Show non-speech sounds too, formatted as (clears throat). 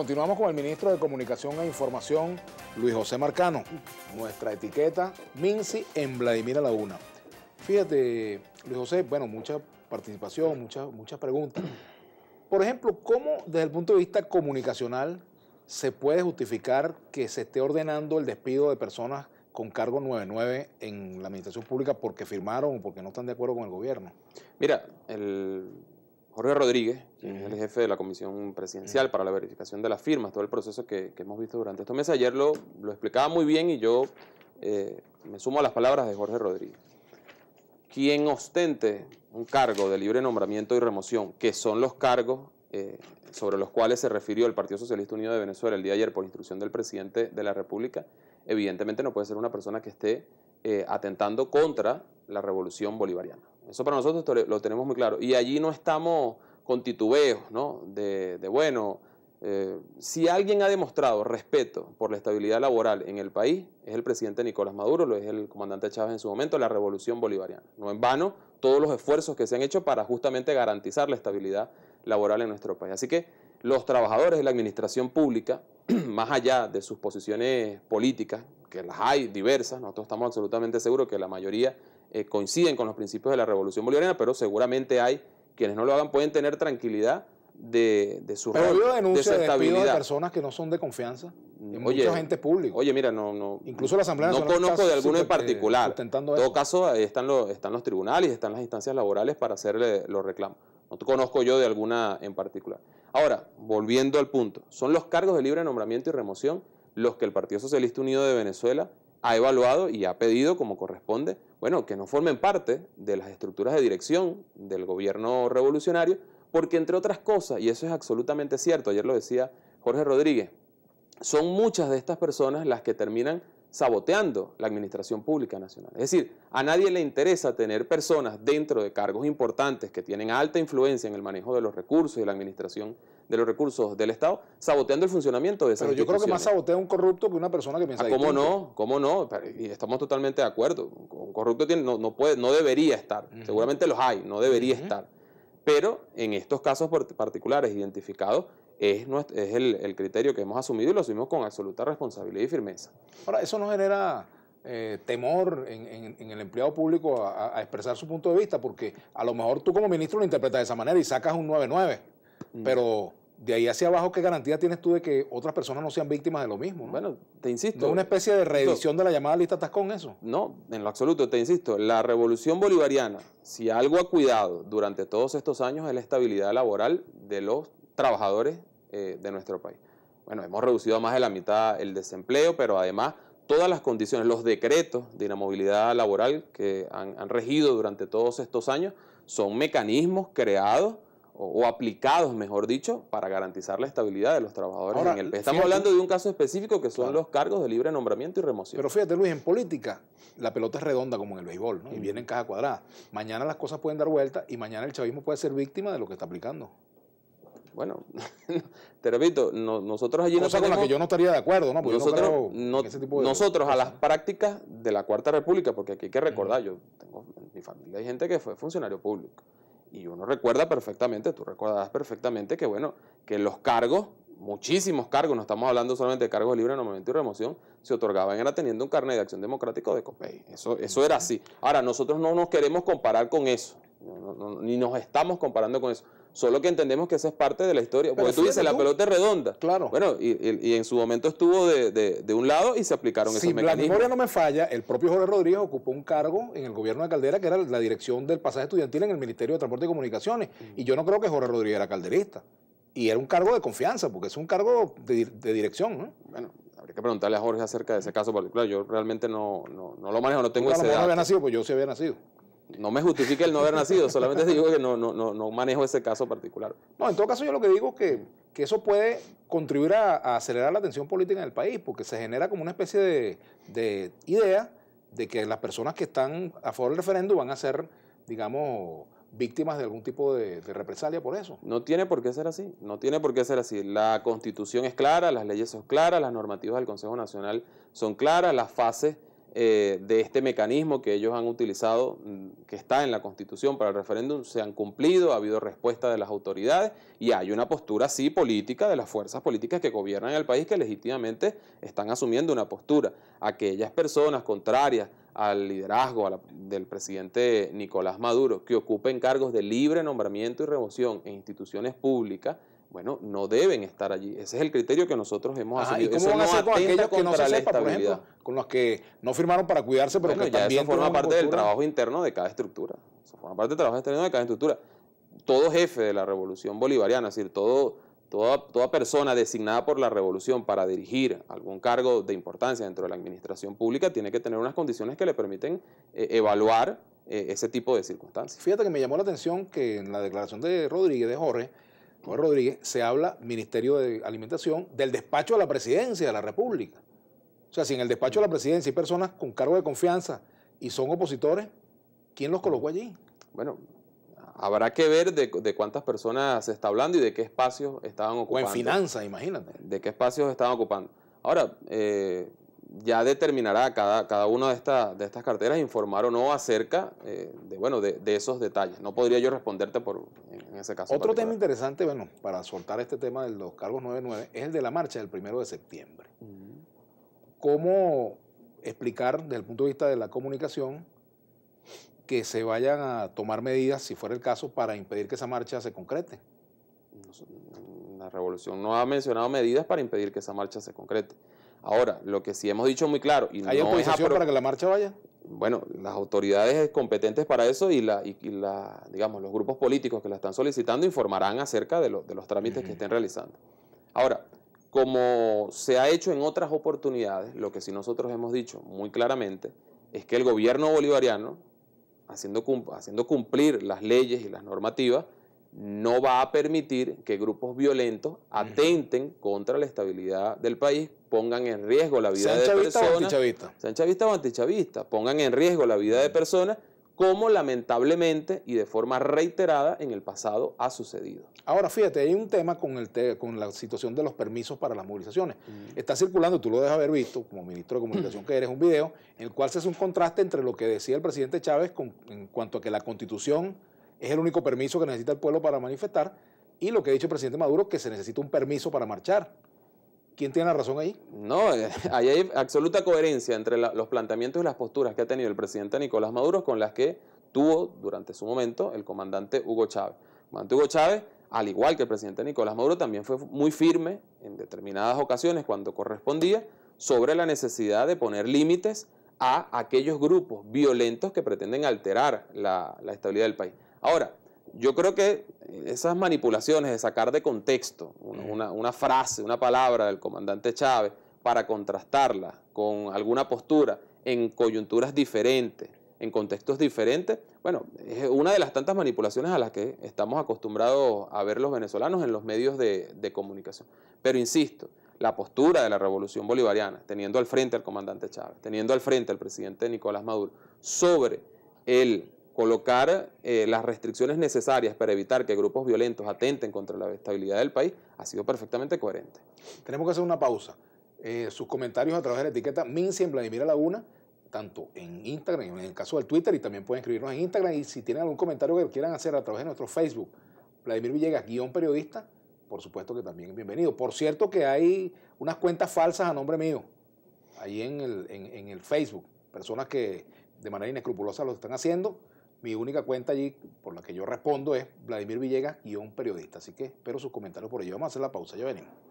continuamos con el ministro de Comunicación e Información, Luis José Marcano. Nuestra etiqueta, Minsi en Vladimir Laguna. Fíjate, Luis José, bueno, mucha participación, muchas muchas preguntas. Por ejemplo, ¿cómo desde el punto de vista comunicacional se puede justificar que se esté ordenando el despido de personas con cargo 99 en la administración pública porque firmaron o porque no están de acuerdo con el gobierno? Mira, el, Jorge Rodríguez, el jefe de la Comisión Presidencial para la verificación de las firmas, todo el proceso que, hemos visto durante estos meses. Ayer lo, lo explicaba muy bien y yo eh, me sumo a las palabras de Jorge Rodríguez. Quien ostente un cargo de libre nombramiento y remoción, que son los cargos eh, sobre los cuales se refirió el Partido Socialista Unido de Venezuela el día ayer por instrucción del presidente de la República, evidentemente no puede ser una persona que esté eh, atentando contra la revolución bolivariana. Eso para nosotros lo tenemos muy claro. Y allí no estamos con titubeos, ¿no? De, bueno, eh, si alguien ha demostrado respeto por la estabilidad laboral en el país, es el presidente Nicolás Maduro, lo es el comandante Chávez en su momento, la revolución bolivariana. No en vano todos los esfuerzos que se han hecho para justamente garantizar la estabilidad laboral en nuestro país. Así que los trabajadores de la administración pública, (clears throat) más allá de sus posiciones políticas, que las hay diversas, nosotros estamos absolutamente seguros que la mayoría eh, coinciden con los principios de la Revolución Bolivariana, pero seguramente hay quienes no lo hagan, pueden tener tranquilidad de, de su Pero yo denuncio de, de personas que no son de confianza en mm, mucha gente pública. Oye, mira, no, no. Incluso la Asamblea No conozco de alguna en particular. En todo caso, están los, están los tribunales, están las instancias laborales para hacerle los reclamos. No conozco yo de alguna en particular. Ahora, volviendo al punto, son los cargos de libre nombramiento y remoción los que el Partido Socialista Unido de Venezuela ha evaluado y ha pedido, como corresponde, bueno, que no formen parte de las estructuras de dirección del gobierno revolucionario, porque entre otras cosas, y eso es absolutamente cierto, ayer lo decía Jorge Rodríguez, son muchas de estas personas las que terminan saboteando la administración pública nacional. Es decir, a nadie le interesa tener personas dentro de cargos importantes que tienen alta influencia en el manejo de los recursos y la administración de los recursos del Estado, saboteando el funcionamiento de esas Pero yo creo que más sabotea un corrupto que una persona que piensa... Ah, ¿Cómo no? ¿Cómo no? Y estamos totalmente de acuerdo. Un corrupto no, puede, no debería estar. Seguramente los hay, no debería estar. Pero en estos casos particulares identificados, es, es el, criterio que hemos asumido y lo asumimos con absoluta responsabilidad y firmeza. Ahora, eso no genera eh, temor en, el empleado público a, expresar su punto de vista, porque a lo mejor tú como ministro lo interpretas de esa manera y sacas un 9-9, mm. pero de ahí hacia abajo, ¿qué garantía tienes tú de que otras personas no sean víctimas de lo mismo? Bueno, te insisto. es una especie de revisión de la llamada lista con eso? No, en lo absoluto, te insisto. La revolución bolivariana, si algo ha cuidado durante todos estos años, es la estabilidad laboral de los trabajadores eh, de nuestro país. Bueno, hemos reducido a más de la mitad el desempleo, pero además todas las condiciones, los decretos de inamovilidad laboral que han regido durante todos estos años son mecanismos creados o, aplicados, mejor dicho, para garantizar la estabilidad de los trabajadores en el país. Estamos hablando de un caso específico que son los cargos de libre nombramiento y remoción. Pero fíjate, Luis, en política la pelota es redonda como en el béisbol, ¿no? Y mm. viene en caja cuadrada. Mañana las cosas pueden dar vuelta y mañana el chavismo puede ser víctima de lo que está aplicando. Bueno, (laughs) te repito, nosotros allí no con la que yo no estaría de acuerdo, ¿no? Porque nosotros, a las prácticas de la Cuarta República, porque aquí hay que recordar, yo tengo en mi familia hay gente que fue funcionario público. Y uno recuerda perfectamente, tú recordarás perfectamente que, bueno, que los cargos, muchísimos cargos, no estamos hablando solamente de cargos libres de nombramiento y remoción, se otorgaban era teniendo un carnet de acción democrática de COPEI. Eso, eso era así. Ahora, nosotros no nos queremos comparar con eso, ni nos estamos comparando con eso. Solo que entendemos que esa es parte de la historia. Porque tú dices, la pelota es redonda. Claro. Bueno, y, en su momento estuvo de, un lado y se aplicaron esos mecanismos. Si la memoria no me falla, el propio Jorge Rodríguez ocupó un cargo en el gobierno de Caldera que era la dirección del pasaje estudiantil en el Ministerio de Transporte y Comunicaciones. Y yo no creo que Jorge Rodríguez era calderista. Y era un cargo de confianza, porque es un cargo de, dirección. Bueno, habría que preguntarle a Jorge acerca de ese caso claro, Yo realmente no, no, lo manejo, no tengo ese dato. había nacido, pues yo sí había nacido no me justifique el no haber nacido, solamente digo que no, no, no, no, manejo ese caso particular. No, en todo caso yo lo que digo es que, eso puede contribuir a, acelerar la tensión política en el país, porque se genera como una especie de, idea de que las personas que están a favor del referéndum van a ser, digamos, víctimas de algún tipo de, represalia por eso. No tiene por qué ser así, no tiene por qué ser así. La constitución es clara, las leyes son claras, las normativas del Consejo Nacional son claras, las fases eh, de este mecanismo que ellos han utilizado, mm, que está en la Constitución para el referéndum, se han cumplido, ha habido respuesta de las autoridades y hay una postura, sí, política de las fuerzas políticas que gobiernan el país que legítimamente están asumiendo una postura. Aquellas personas contrarias al liderazgo del presidente Nicolás Maduro que ocupen cargos de libre nombramiento y remoción en instituciones públicas bueno, no deben estar allí. Ese es el criterio que nosotros hemos asumido. ¿Y cómo con aquellos que no se sepa, por ejemplo, con los que no firmaron para cuidarse, pero que también eso forma parte del trabajo interno de cada estructura. forma parte del trabajo interno de cada estructura. Todo jefe de la revolución bolivariana, es decir, todo, toda, toda persona designada por la revolución para dirigir algún cargo de importancia dentro de la administración pública tiene que tener unas condiciones que le permiten eh, evaluar eh, ese tipo de circunstancias. Fíjate que me llamó la atención que en la declaración de Rodríguez de Jorge, Juan Rodríguez, se habla, Ministerio de Alimentación, del despacho de la presidencia de la República. O sea, si en el despacho de la presidencia hay personas con cargo de confianza y son opositores, ¿quién los colocó allí? Bueno, habrá que ver de, cuántas personas se está hablando y de qué espacios estaban ocupando. O en finanzas, imagínate. De qué espacios estaban ocupando. Ahora, eh, ya determinará cada, cada una de, de estas carteras informar o no acerca eh, de, bueno, de, esos detalles. No podría yo responderte por, en, ese caso. Otro tema interesante, bueno, para soltar este tema de los cargos 99, es el de la marcha del primero de septiembre. ¿Cómo explicar desde el punto de vista de la comunicación que se vayan a tomar medidas, si fuera el caso, para impedir que esa marcha se concrete? La revolución no ha mencionado medidas para impedir que esa marcha se concrete. Ahora, lo que sí hemos dicho muy claro. Y ¿Hay no hay para que la marcha vaya? Bueno, las autoridades competentes para eso y, digamos, los grupos políticos que la están solicitando informarán acerca de, los trámites que estén realizando. Ahora, como se ha hecho en otras oportunidades, lo que sí nosotros hemos dicho muy claramente es que el gobierno bolivariano, haciendo, haciendo cumplir las leyes y las normativas, no va a permitir que grupos violentos atenten contra la estabilidad del país, pongan en riesgo la vida de personas. O antichavista? Sean chavistas o pongan en riesgo la vida de personas como lamentablemente y de forma reiterada en el pasado ha sucedido. Ahora, fíjate, hay un tema con, el con la situación de los permisos para las movilizaciones. Está circulando, tú lo debes haber visto como ministro de Comunicación (clears throat) que eres, un video en el cual se hace un contraste entre lo que decía el presidente Chávez en cuanto a que la constitución es el único permiso que necesita el pueblo para manifestar, y lo que ha dicho el presidente Maduro, que se necesita un permiso para marchar. ¿Quién tiene la razón ahí? No, eh, (laughs) ahí hay absoluta coherencia entre los planteamientos y las posturas que ha tenido el presidente Nicolás Maduro con las que tuvo durante su momento el comandante Hugo Chávez. El comandante Hugo Chávez, al igual que el presidente Nicolás Maduro, también fue muy firme en determinadas ocasiones cuando correspondía sobre la necesidad de poner límites a aquellos grupos violentos que pretenden alterar la estabilidad del país. Ahora, yo creo que eh, esas manipulaciones de sacar de contexto una, frase, una palabra del comandante Chávez para contrastarla con alguna postura en coyunturas diferentes, en contextos diferentes, bueno, es una de las tantas manipulaciones a las que estamos acostumbrados a ver los venezolanos en los medios de, de comunicación. Pero insisto, la postura de la revolución bolivariana, teniendo al frente al comandante Chávez, teniendo al frente al presidente Nicolás Maduro, sobre el colocar eh, las restricciones necesarias para evitar que grupos violentos atenten contra la estabilidad del país ha sido perfectamente coherente. Tenemos que hacer una pausa. Eh, sus comentarios a través de la etiqueta Minci en Vladimir Laguna, tanto en Instagram, en el caso del Twitter, y también pueden escribirnos en Instagram. Y si tienen algún comentario que quieran hacer a través de nuestro Facebook, Vladimir Villegas, guión periodista, por supuesto que también es bienvenido. Por cierto que hay unas cuentas falsas a nombre mío, ahí en el, en el Facebook, personas que de manera inescrupulosa lo están haciendo mi única cuenta allí por la que yo respondo es Vladimir Villegas, guión periodista. Así que espero sus comentarios por ello. Vamos a hacer la pausa, ya venimos.